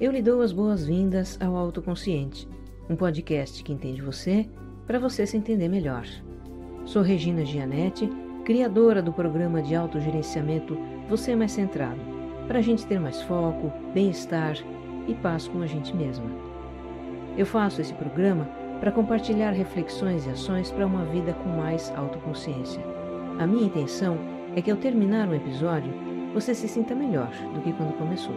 eu lhe dou as boas-vindas ao Autoconsciente, um podcast que entende você para você se entender melhor. Sou Regina Gianetti, criadora do programa de autogerenciamento Você é Mais Centrado, para a gente ter mais foco, bem-estar e paz com a gente mesma. Eu faço esse programa para compartilhar reflexões e ações para uma vida com mais autoconsciência. A minha intenção é que ao terminar um episódio, você se sinta melhor do que quando começou.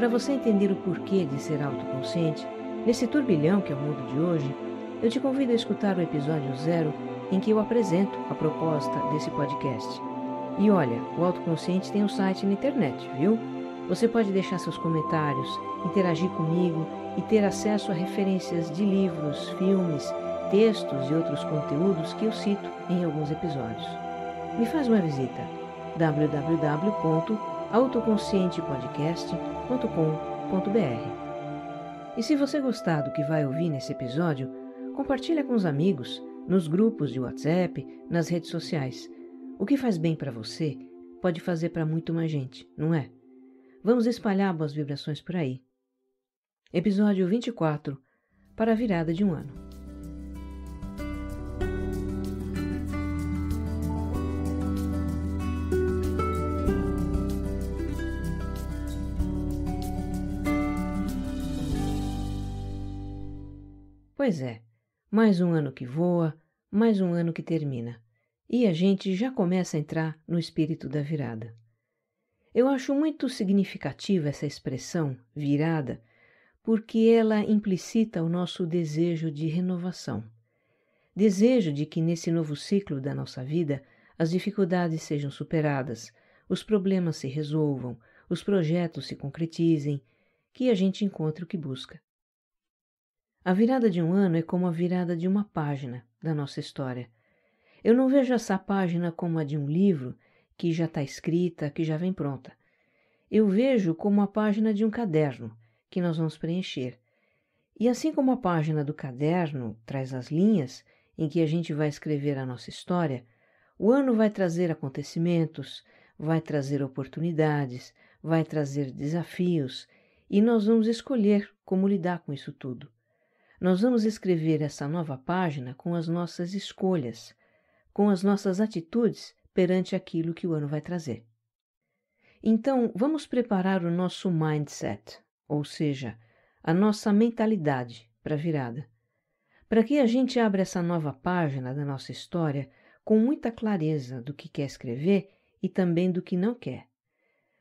Para você entender o porquê de ser autoconsciente, nesse turbilhão que é o mundo de hoje, eu te convido a escutar o episódio zero em que eu apresento a proposta desse podcast. E olha, o autoconsciente tem um site na internet, viu? Você pode deixar seus comentários, interagir comigo e ter acesso a referências de livros, filmes, textos e outros conteúdos que eu cito em alguns episódios. Me faz uma visita www autoconscientepodcast.com.br. E se você gostar do que vai ouvir nesse episódio, compartilha com os amigos, nos grupos de WhatsApp, nas redes sociais. O que faz bem para você pode fazer para muito mais gente, não é? Vamos espalhar boas vibrações por aí. Episódio 24 para a virada de um ano. Pois é, mais um ano que voa, mais um ano que termina. E a gente já começa a entrar no espírito da virada. Eu acho muito significativa essa expressão, virada, porque ela implicita o nosso desejo de renovação. Desejo de que nesse novo ciclo da nossa vida as dificuldades sejam superadas, os problemas se resolvam, os projetos se concretizem, que a gente encontre o que busca. A virada de um ano é como a virada de uma página da nossa história. Eu não vejo essa página como a de um livro que já está escrita, que já vem pronta. Eu vejo como a página de um caderno que nós vamos preencher. E assim como a página do caderno traz as linhas em que a gente vai escrever a nossa história, o ano vai trazer acontecimentos, vai trazer oportunidades, vai trazer desafios e nós vamos escolher como lidar com isso tudo. Nós vamos escrever essa nova página com as nossas escolhas, com as nossas atitudes perante aquilo que o ano vai trazer. Então, vamos preparar o nosso mindset, ou seja, a nossa mentalidade para a virada, para que a gente abra essa nova página da nossa história com muita clareza do que quer escrever e também do que não quer,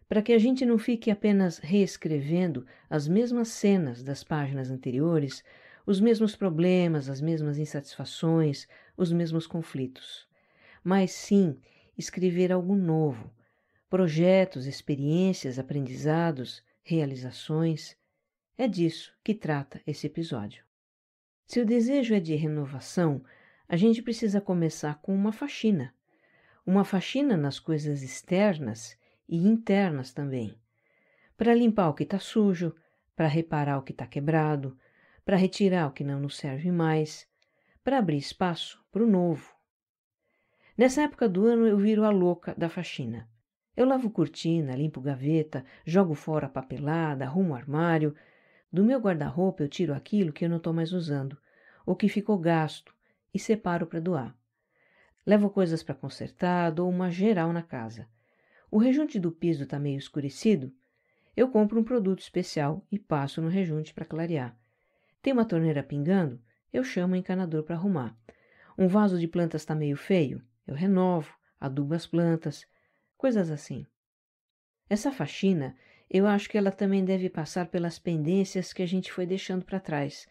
para que a gente não fique apenas reescrevendo as mesmas cenas das páginas anteriores os mesmos problemas, as mesmas insatisfações, os mesmos conflitos, mas sim escrever algo novo, projetos, experiências, aprendizados, realizações. É disso que trata esse episódio. Se o desejo é de renovação, a gente precisa começar com uma faxina. Uma faxina nas coisas externas e internas também. Para limpar o que está sujo, para reparar o que está quebrado, para retirar o que não nos serve mais, para abrir espaço para o novo. Nessa época do ano eu viro a louca da faxina. Eu lavo cortina, limpo gaveta, jogo fora a papelada, arrumo armário. Do meu guarda-roupa eu tiro aquilo que eu não estou mais usando, ou que ficou gasto, e separo para doar. Levo coisas para consertar, dou uma geral na casa. O rejunte do piso está meio escurecido, eu compro um produto especial e passo no rejunte para clarear. Tem uma torneira pingando? Eu chamo o encanador para arrumar. Um vaso de plantas está meio feio? Eu renovo, adubo as plantas, coisas assim. Essa faxina, eu acho que ela também deve passar pelas pendências que a gente foi deixando para trás,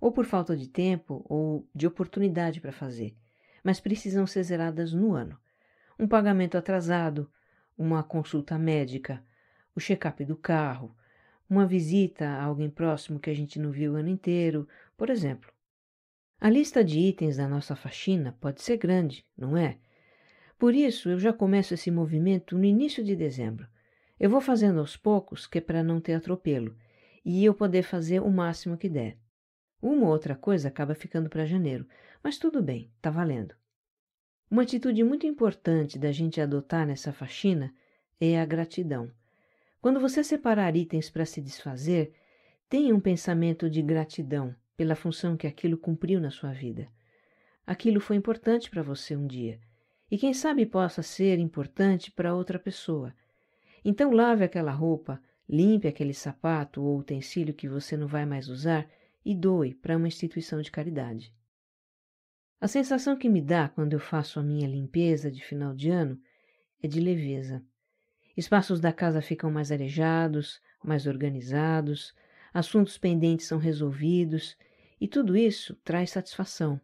ou por falta de tempo ou de oportunidade para fazer, mas precisam ser zeradas no ano. Um pagamento atrasado, uma consulta médica, o check-up do carro, uma visita a alguém próximo que a gente não viu o ano inteiro, por exemplo. A lista de itens da nossa faxina pode ser grande, não é? Por isso, eu já começo esse movimento no início de dezembro. Eu vou fazendo aos poucos, que é para não ter atropelo, e eu poder fazer o máximo que der. Uma ou outra coisa acaba ficando para janeiro, mas tudo bem, está valendo. Uma atitude muito importante da gente adotar nessa faxina é a gratidão. Quando você separar itens para se desfazer, tenha um pensamento de gratidão pela função que aquilo cumpriu na sua vida. Aquilo foi importante para você um dia, e quem sabe possa ser importante para outra pessoa. Então lave aquela roupa, limpe aquele sapato ou utensílio que você não vai mais usar e doe para uma instituição de caridade. A sensação que me dá quando eu faço a minha limpeza de final de ano é de leveza. Espaços da casa ficam mais arejados, mais organizados, assuntos pendentes são resolvidos, e tudo isso traz satisfação.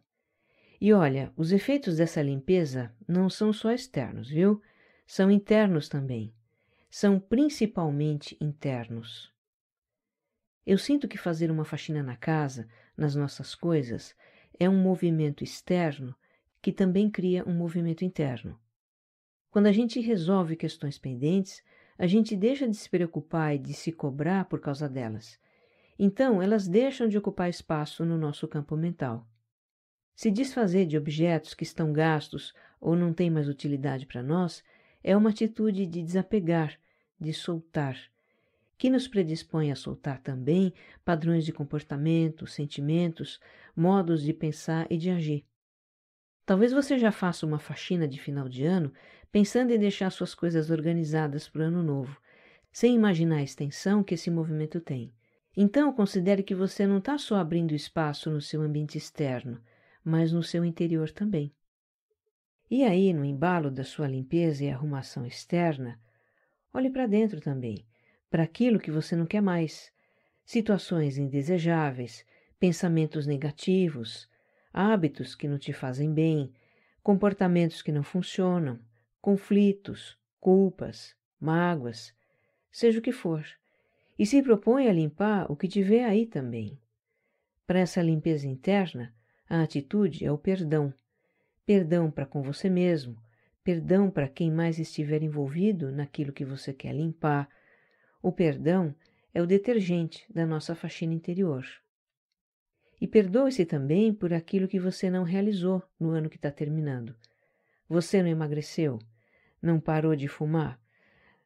E olha, os efeitos dessa limpeza não são só externos, viu? São internos também. São principalmente internos. Eu sinto que fazer uma faxina na casa, nas nossas coisas, é um movimento externo que também cria um movimento interno. Quando a gente resolve questões pendentes, a gente deixa de se preocupar e de se cobrar por causa delas. Então, elas deixam de ocupar espaço no nosso campo mental. Se desfazer de objetos que estão gastos ou não têm mais utilidade para nós é uma atitude de desapegar, de soltar, que nos predispõe a soltar também padrões de comportamento, sentimentos, modos de pensar e de agir. Talvez você já faça uma faxina de final de ano pensando em deixar suas coisas organizadas para o ano novo, sem imaginar a extensão que esse movimento tem. Então, considere que você não está só abrindo espaço no seu ambiente externo, mas no seu interior também. E aí, no embalo da sua limpeza e arrumação externa, olhe para dentro também, para aquilo que você não quer mais, situações indesejáveis, pensamentos negativos, hábitos que não te fazem bem, comportamentos que não funcionam, conflitos, culpas, mágoas, seja o que for, e se propõe a limpar o que tiver aí também. Para essa limpeza interna, a atitude é o perdão. Perdão para com você mesmo, perdão para quem mais estiver envolvido naquilo que você quer limpar. O perdão é o detergente da nossa faxina interior. E perdoe-se também por aquilo que você não realizou no ano que está terminando. Você não emagreceu, não parou de fumar,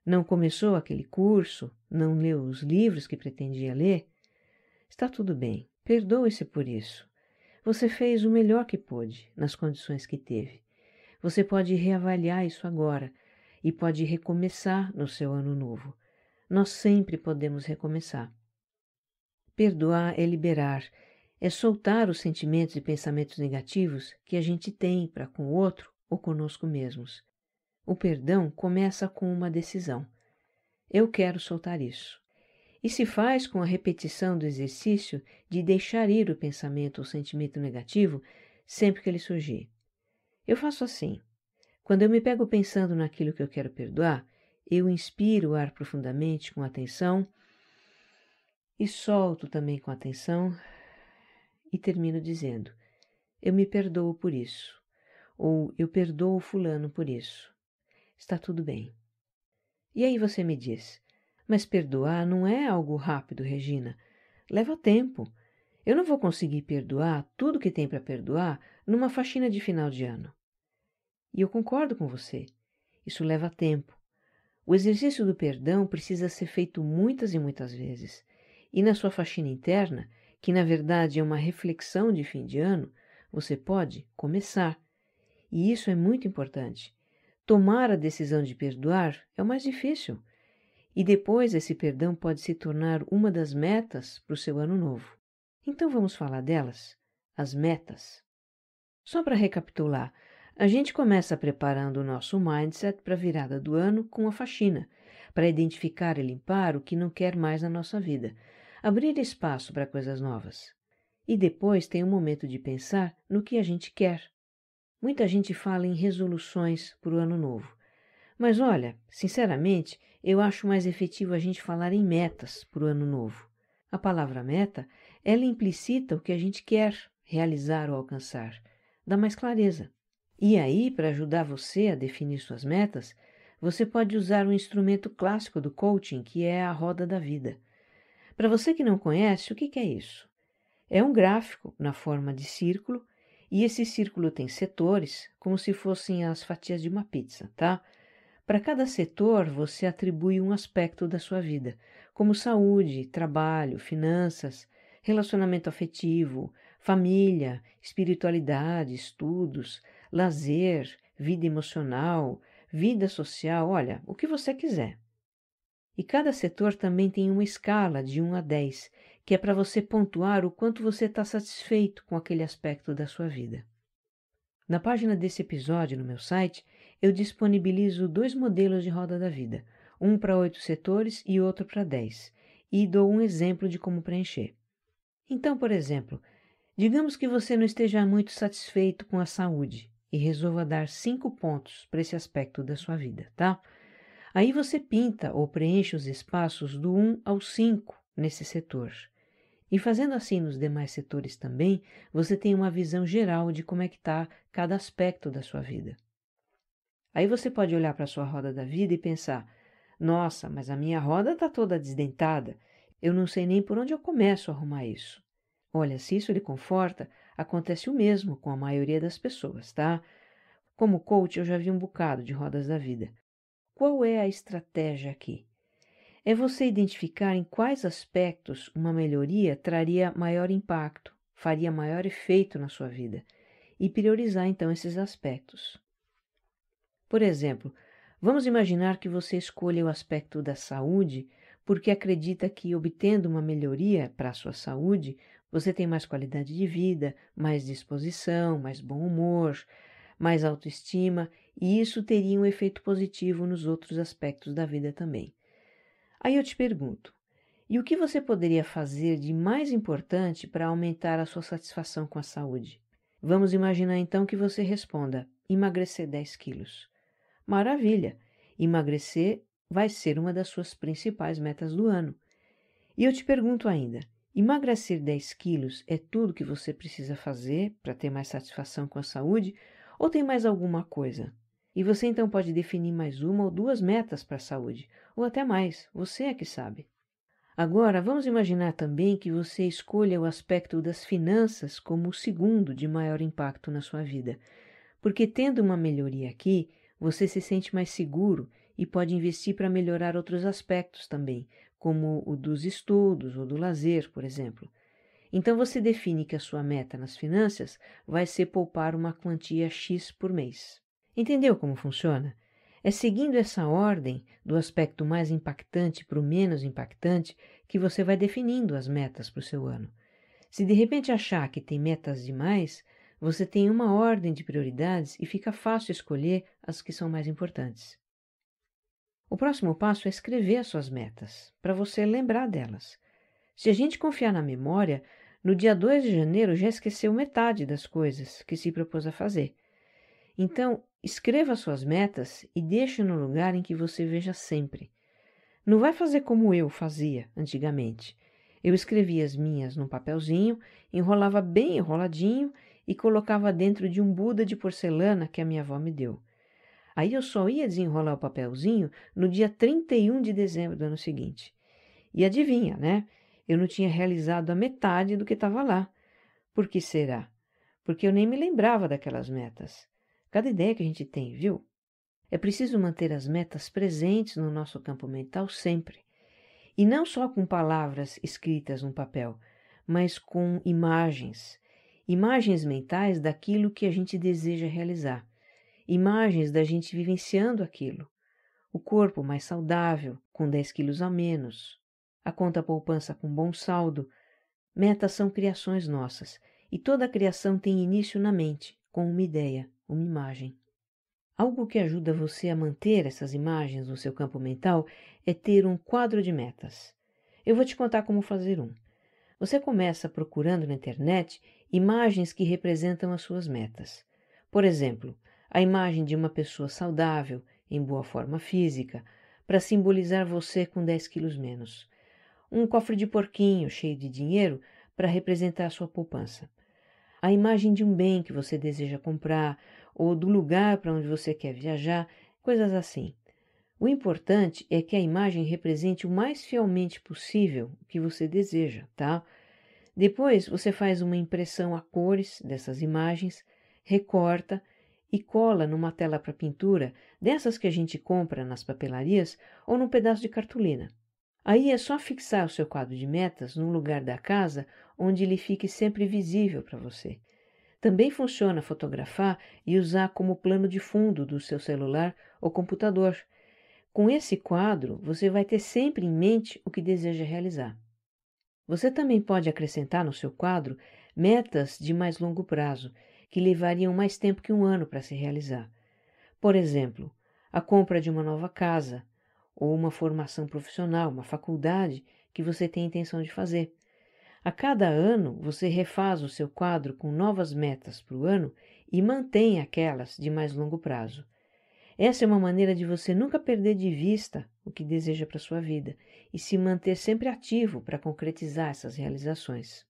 não começou aquele curso, não leu os livros que pretendia ler, está tudo bem, perdoe-se por isso. Você fez o melhor que pôde nas condições que teve. Você pode reavaliar isso agora e pode recomeçar no seu ano novo. Nós sempre podemos recomeçar. Perdoar é liberar, é soltar os sentimentos e pensamentos negativos que a gente tem para com o outro ou conosco mesmos. O perdão começa com uma decisão. Eu quero soltar isso. E se faz com a repetição do exercício de deixar ir o pensamento ou sentimento negativo sempre que ele surgir. Eu faço assim. Quando eu me pego pensando naquilo que eu quero perdoar, eu inspiro o ar profundamente com atenção e solto também com atenção e termino dizendo: Eu me perdoo por isso, ou eu perdoo Fulano por isso está tudo bem. E aí você me diz: Mas perdoar não é algo rápido, Regina. Leva tempo. Eu não vou conseguir perdoar tudo que tem para perdoar numa faxina de final de ano. E eu concordo com você. Isso leva tempo. O exercício do perdão precisa ser feito muitas e muitas vezes. E na sua faxina interna, que na verdade é uma reflexão de fim de ano, você pode começar. E isso é muito importante. Tomar a decisão de perdoar é o mais difícil, e depois esse perdão pode se tornar uma das metas para o seu ano novo. Então vamos falar delas, as metas. Só para recapitular, a gente começa preparando o nosso mindset para a virada do ano com a faxina, para identificar e limpar o que não quer mais na nossa vida, abrir espaço para coisas novas. E depois tem o um momento de pensar no que a gente quer Muita gente fala em resoluções para o ano novo. Mas olha, sinceramente, eu acho mais efetivo a gente falar em metas para o ano novo. A palavra meta, ela implicita o que a gente quer realizar ou alcançar. Dá mais clareza. E aí, para ajudar você a definir suas metas, você pode usar um instrumento clássico do coaching, que é a roda da vida. Para você que não conhece, o que é isso? É um gráfico na forma de círculo e esse círculo tem setores, como se fossem as fatias de uma pizza, tá? Para cada setor, você atribui um aspecto da sua vida, como saúde, trabalho, finanças, relacionamento afetivo, família, espiritualidade, estudos, lazer, vida emocional, vida social, olha, o que você quiser. E cada setor também tem uma escala de 1 a 10, que é para você pontuar o quanto você está satisfeito com aquele aspecto da sua vida. Na página desse episódio no meu site, eu disponibilizo dois modelos de roda da vida, um para oito setores e outro para dez, e dou um exemplo de como preencher. Então, por exemplo, digamos que você não esteja muito satisfeito com a saúde e resolva dar cinco pontos para esse aspecto da sua vida, tá? Aí você pinta ou preenche os espaços do 1 ao 5 nesse setor e fazendo assim nos demais setores também, você tem uma visão geral de como é que está cada aspecto da sua vida. Aí você pode olhar para a sua roda da vida e pensar: nossa, mas a minha roda está toda desdentada, eu não sei nem por onde eu começo a arrumar isso. Olha, se isso lhe conforta, acontece o mesmo com a maioria das pessoas, tá? Como coach, eu já vi um bocado de rodas da vida. Qual é a estratégia aqui? é você identificar em quais aspectos uma melhoria traria maior impacto, faria maior efeito na sua vida e priorizar então esses aspectos. Por exemplo, vamos imaginar que você escolha o aspecto da saúde porque acredita que obtendo uma melhoria para a sua saúde, você tem mais qualidade de vida, mais disposição, mais bom humor, mais autoestima, e isso teria um efeito positivo nos outros aspectos da vida também. Aí eu te pergunto: e o que você poderia fazer de mais importante para aumentar a sua satisfação com a saúde? Vamos imaginar então que você responda: emagrecer 10 quilos. Maravilha! Emagrecer vai ser uma das suas principais metas do ano. E eu te pergunto ainda: emagrecer 10 quilos é tudo que você precisa fazer para ter mais satisfação com a saúde? Ou tem mais alguma coisa? E você então pode definir mais uma ou duas metas para a saúde, ou até mais, você é que sabe. Agora, vamos imaginar também que você escolha o aspecto das finanças como o segundo de maior impacto na sua vida, porque tendo uma melhoria aqui, você se sente mais seguro e pode investir para melhorar outros aspectos também, como o dos estudos ou do lazer, por exemplo. Então você define que a sua meta nas finanças vai ser poupar uma quantia X por mês. Entendeu como funciona? É seguindo essa ordem, do aspecto mais impactante para o menos impactante, que você vai definindo as metas para o seu ano. Se de repente achar que tem metas demais, você tem uma ordem de prioridades e fica fácil escolher as que são mais importantes. O próximo passo é escrever as suas metas, para você lembrar delas. Se a gente confiar na memória, no dia 2 de janeiro já esqueceu metade das coisas que se propôs a fazer. Então, Escreva suas metas e deixe no lugar em que você veja sempre. Não vai fazer como eu fazia antigamente. Eu escrevia as minhas num papelzinho, enrolava bem enroladinho e colocava dentro de um Buda de porcelana que a minha avó me deu. Aí eu só ia desenrolar o papelzinho no dia 31 de dezembro do ano seguinte. E adivinha, né? Eu não tinha realizado a metade do que estava lá. Por que será? Porque eu nem me lembrava daquelas metas cada ideia que a gente tem, viu? É preciso manter as metas presentes no nosso campo mental sempre. E não só com palavras escritas num papel, mas com imagens. Imagens mentais daquilo que a gente deseja realizar. Imagens da gente vivenciando aquilo. O corpo mais saudável, com 10 quilos a menos. A conta poupança com bom saldo. Metas são criações nossas. E toda criação tem início na mente, com uma ideia uma imagem. Algo que ajuda você a manter essas imagens no seu campo mental é ter um quadro de metas. Eu vou te contar como fazer um. Você começa procurando na internet imagens que representam as suas metas. Por exemplo, a imagem de uma pessoa saudável, em boa forma física, para simbolizar você com 10 quilos menos. Um cofre de porquinho cheio de dinheiro para representar a sua poupança a imagem de um bem que você deseja comprar ou do lugar para onde você quer viajar, coisas assim. O importante é que a imagem represente o mais fielmente possível o que você deseja, tá? Depois você faz uma impressão a cores dessas imagens, recorta e cola numa tela para pintura, dessas que a gente compra nas papelarias ou num pedaço de cartolina. Aí é só fixar o seu quadro de metas num lugar da casa onde ele fique sempre visível para você. Também funciona fotografar e usar como plano de fundo do seu celular ou computador. Com esse quadro, você vai ter sempre em mente o que deseja realizar. Você também pode acrescentar no seu quadro metas de mais longo prazo, que levariam mais tempo que um ano para se realizar. Por exemplo, a compra de uma nova casa, ou uma formação profissional, uma faculdade que você tem intenção de fazer. A cada ano, você refaz o seu quadro com novas metas para o ano e mantém aquelas de mais longo prazo. Essa é uma maneira de você nunca perder de vista o que deseja para sua vida e se manter sempre ativo para concretizar essas realizações.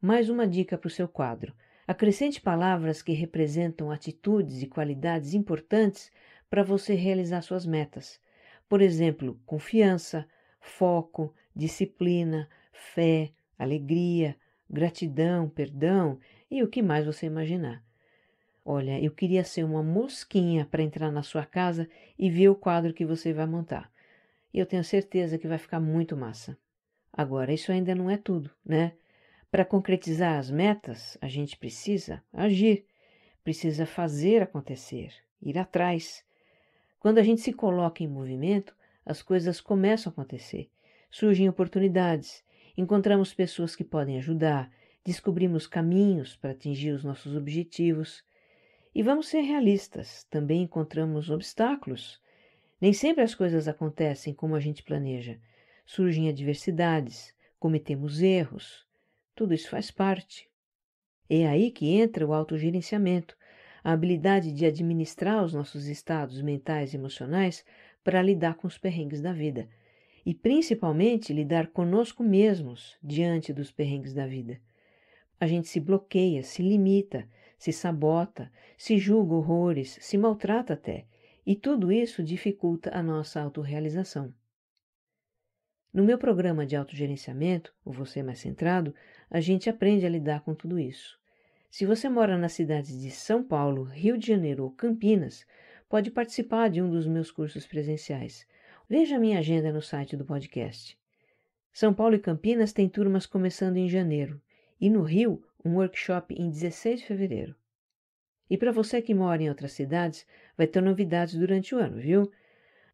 Mais uma dica para o seu quadro. Acrescente palavras que representam atitudes e qualidades importantes para você realizar suas metas. Por exemplo, confiança, foco, disciplina, fé, alegria, gratidão, perdão e o que mais você imaginar. Olha, eu queria ser uma mosquinha para entrar na sua casa e ver o quadro que você vai montar. E eu tenho certeza que vai ficar muito massa. Agora, isso ainda não é tudo, né? Para concretizar as metas, a gente precisa agir, precisa fazer acontecer, ir atrás. Quando a gente se coloca em movimento, as coisas começam a acontecer, surgem oportunidades encontramos pessoas que podem ajudar, descobrimos caminhos para atingir os nossos objetivos. E vamos ser realistas, também encontramos obstáculos. Nem sempre as coisas acontecem como a gente planeja. Surgem adversidades, cometemos erros. Tudo isso faz parte. É aí que entra o autogerenciamento, a habilidade de administrar os nossos estados mentais e emocionais para lidar com os perrengues da vida e principalmente lidar conosco mesmos diante dos perrengues da vida. A gente se bloqueia, se limita, se sabota, se julga horrores, se maltrata até, e tudo isso dificulta a nossa autorrealização. No meu programa de autogerenciamento, o Você Mais Centrado, a gente aprende a lidar com tudo isso. Se você mora nas cidades de São Paulo, Rio de Janeiro ou Campinas, pode participar de um dos meus cursos presenciais. Veja a minha agenda no site do podcast. São Paulo e Campinas têm turmas começando em janeiro e no Rio, um workshop em 16 de fevereiro. E para você que mora em outras cidades, vai ter novidades durante o ano, viu?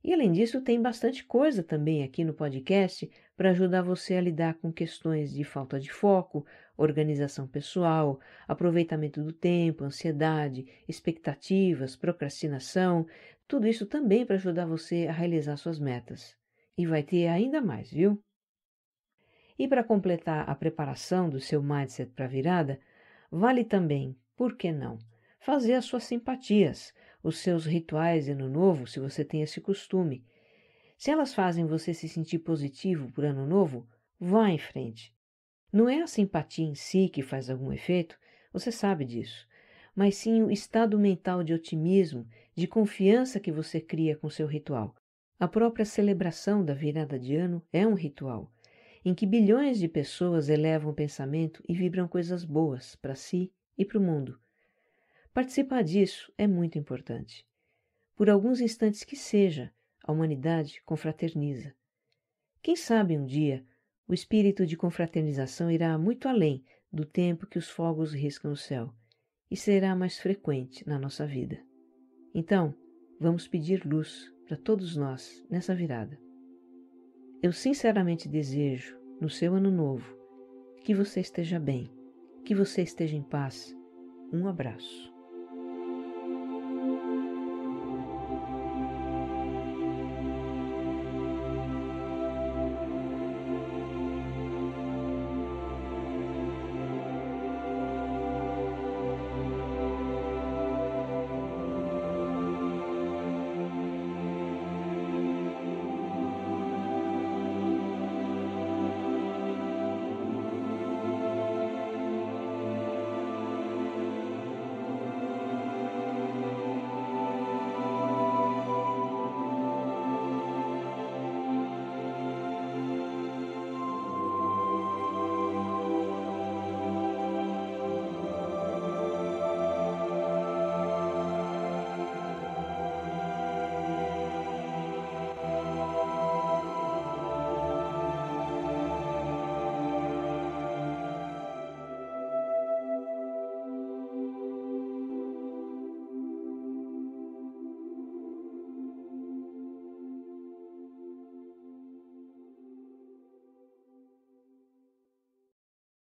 E além disso, tem bastante coisa também aqui no podcast para ajudar você a lidar com questões de falta de foco, organização pessoal, aproveitamento do tempo, ansiedade, expectativas, procrastinação, tudo isso também para ajudar você a realizar suas metas. E vai ter ainda mais, viu? E para completar a preparação do seu mindset para a virada, vale também, por que não, fazer as suas simpatias, os seus rituais de ano novo, se você tem esse costume. Se elas fazem você se sentir positivo por ano novo, vá em frente. Não é a simpatia em si que faz algum efeito, você sabe disso mas sim o estado mental de otimismo, de confiança que você cria com seu ritual. A própria celebração da virada de ano é um ritual, em que bilhões de pessoas elevam o pensamento e vibram coisas boas para si e para o mundo. Participar disso é muito importante. Por alguns instantes que seja, a humanidade confraterniza. Quem sabe um dia o espírito de confraternização irá muito além do tempo que os fogos riscam o céu e será mais frequente na nossa vida. Então, vamos pedir luz para todos nós nessa virada. Eu sinceramente desejo, no seu ano novo, que você esteja bem, que você esteja em paz. Um abraço.